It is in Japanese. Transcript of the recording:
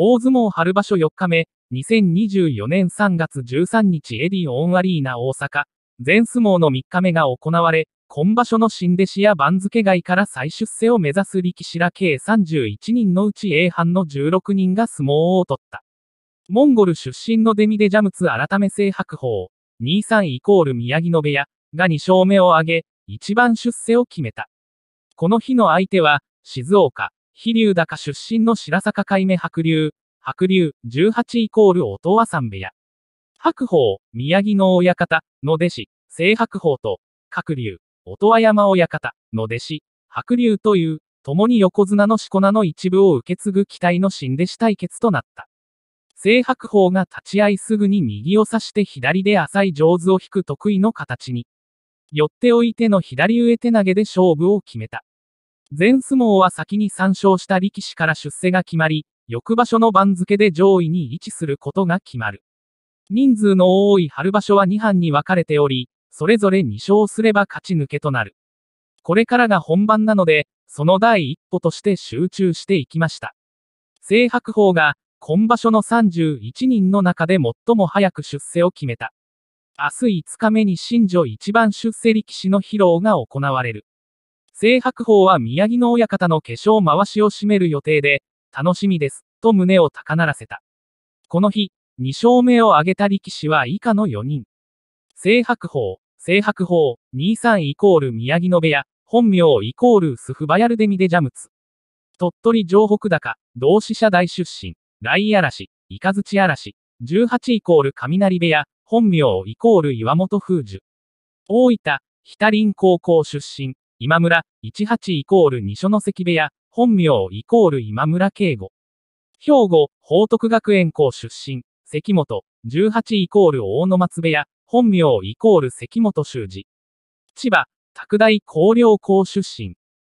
大相撲春場所4日目、2024年3月13日エディオンアリーナ大阪、全相撲の3日目が行われ、今場所の新弟子や番付外から再出世を目指す力士ら計31人のうち A 班の16人が相撲を取った。モンゴル出身のデミデジャムツ改め制白鵬、23イコール宮城野部屋が2勝目を挙げ、一番出世を決めた。この日の相手は、静岡、飛龍高出身の白坂海目白龍、白龍、18イコール音羽三部屋。白鵬、宮城の親方、の弟子、聖白鵬と、各竜音羽山親方、の弟子、白龍という、共に横綱のしこ名の一部を受け継ぐ期待の新弟子対決となった。聖白鵬が立ち合いすぐに右を差して左で浅い上手を引く得意の形に。寄っておいての左上手投げで勝負を決めた。全相撲は先に参照した力士から出世が決まり、翌場所の番付で上位に位置することが決まる。人数の多い春場所は2班に分かれており、それぞれ2勝すれば勝ち抜けとなる。これからが本番なので、その第一歩として集中していきました。正白鵬が、今場所の31人の中で最も早く出世を決めた。明日5日目に新女一番出世力士の披露が行われる。清白鵬は宮城の親方の化粧回しを占める予定で、楽しみです、と胸を高鳴らせた。この日、2勝目を挙げた力士は以下の4人。清白鵬、清白鵬、二、三イコール宮城野部屋、本名イコールスフバヤルデミデジャムツ。鳥取城北高、同志社大出身、雷嵐、イカズチ嵐、18イコール雷部屋、本名イコール岩本風樹。大分、北林高校出身、今村、18イコール二所の関部屋、本名イコール今村敬吾。兵庫、報徳学園校出身、関本、18イコール大野松部屋、本名イコール関本修二。千葉、拓大高陵校出身。